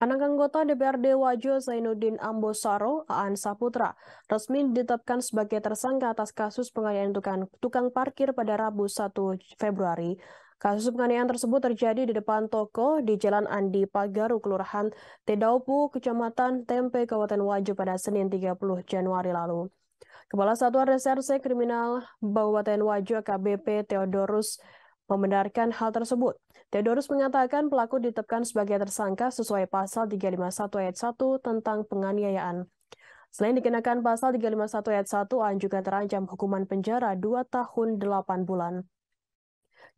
Anak anggota DPRD Wajo Zainuddin Ambosaro, Aan Saputra, resmi ditetapkan sebagai tersangka atas kasus penganiayaan tukang, tukang parkir pada Rabu 1 Februari. Kasus penganiayaan tersebut terjadi di depan toko di Jalan Andi Pagaru, Kelurahan Tedaupu, Kecamatan Tempe, Kabupaten Wajo pada Senin 30 Januari lalu. Kepala Satuan Reserse Kriminal Kabupaten Wajo KBP Theodorus membenarkan hal tersebut. Theodorus mengatakan pelaku ditetapkan sebagai tersangka sesuai pasal 351 ayat 1 tentang penganiayaan. Selain dikenakan pasal 351 ayat 1, An juga terancam hukuman penjara 2 tahun 8 bulan.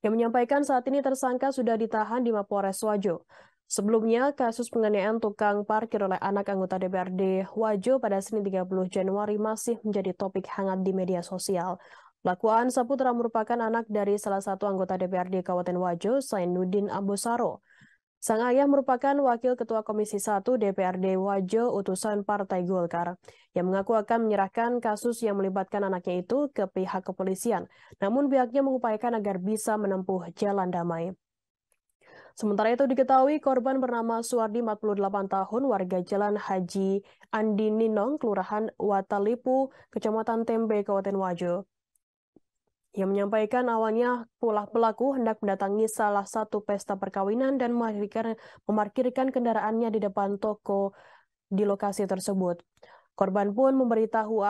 Yang menyampaikan saat ini tersangka sudah ditahan di Mapores Wajo. Sebelumnya, kasus penganiayaan tukang parkir oleh anak anggota DPRD Wajo pada Senin 30 Januari masih menjadi topik hangat di media sosial. Lakuan Saputra merupakan anak dari salah satu anggota DPRD Kabupaten Wajo, Sainuddin Ambosaro. Sang ayah merupakan Wakil Ketua Komisi 1 DPRD Wajo utusan Partai Golkar yang mengaku akan menyerahkan kasus yang melibatkan anaknya itu ke pihak kepolisian. Namun pihaknya mengupayakan agar bisa menempuh jalan damai. Sementara itu diketahui korban bernama Suwardi 48 tahun warga Jalan Haji Andi Ninong, Kelurahan Watalipu, Kecamatan Tembe, Kabupaten Wajo yang menyampaikan awalnya pula pelaku hendak mendatangi salah satu pesta perkawinan dan memarkirkan kendaraannya di depan toko di lokasi tersebut. Korban pun memberitahu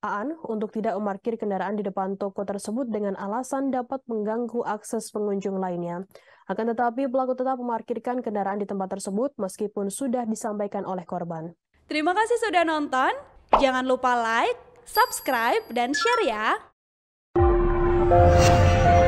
Aan untuk tidak memarkir kendaraan di depan toko tersebut dengan alasan dapat mengganggu akses pengunjung lainnya. Akan tetapi pelaku tetap memarkirkan kendaraan di tempat tersebut meskipun sudah disampaikan oleh korban. Terima kasih sudah nonton. Jangan lupa like, subscribe, dan share ya. Thank you.